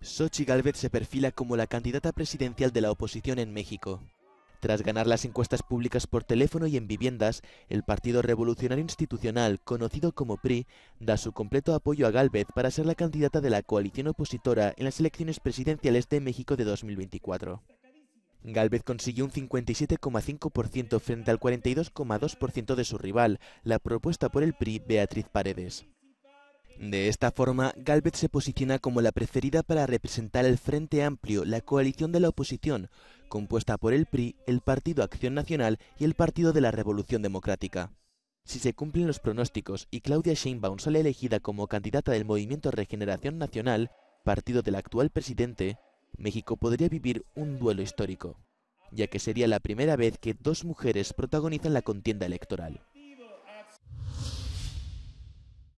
Sochi Gálvez se perfila como la candidata presidencial de la oposición en México. Tras ganar las encuestas públicas por teléfono y en viviendas, el Partido Revolucionario Institucional, conocido como PRI, da su completo apoyo a Gálvez para ser la candidata de la coalición opositora en las elecciones presidenciales de México de 2024. Gálvez consiguió un 57,5% frente al 42,2% de su rival, la propuesta por el PRI Beatriz Paredes. De esta forma, Galvez se posiciona como la preferida para representar el Frente Amplio, la coalición de la oposición, compuesta por el PRI, el Partido Acción Nacional y el Partido de la Revolución Democrática. Si se cumplen los pronósticos y Claudia Sheinbaum sale elegida como candidata del Movimiento Regeneración Nacional, partido del actual presidente, México podría vivir un duelo histórico, ya que sería la primera vez que dos mujeres protagonizan la contienda electoral.